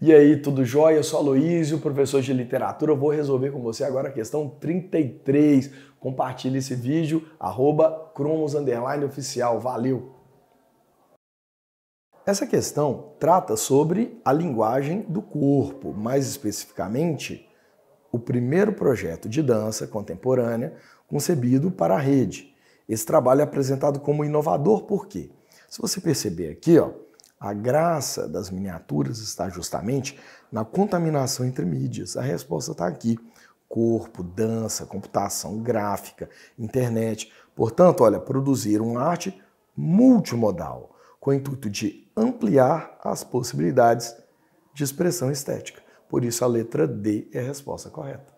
E aí, tudo jóia? Eu sou Aloísio, professor de literatura. Eu vou resolver com você agora a questão 33. Compartilhe esse vídeo, arroba cromos, oficial. Valeu! Essa questão trata sobre a linguagem do corpo, mais especificamente, o primeiro projeto de dança contemporânea concebido para a rede. Esse trabalho é apresentado como inovador por quê? Se você perceber aqui, ó, a graça das miniaturas está justamente na contaminação entre mídias. A resposta está aqui. Corpo, dança, computação gráfica, internet. Portanto, olha, produzir uma arte multimodal, com o intuito de ampliar as possibilidades de expressão estética. Por isso, a letra D é a resposta correta.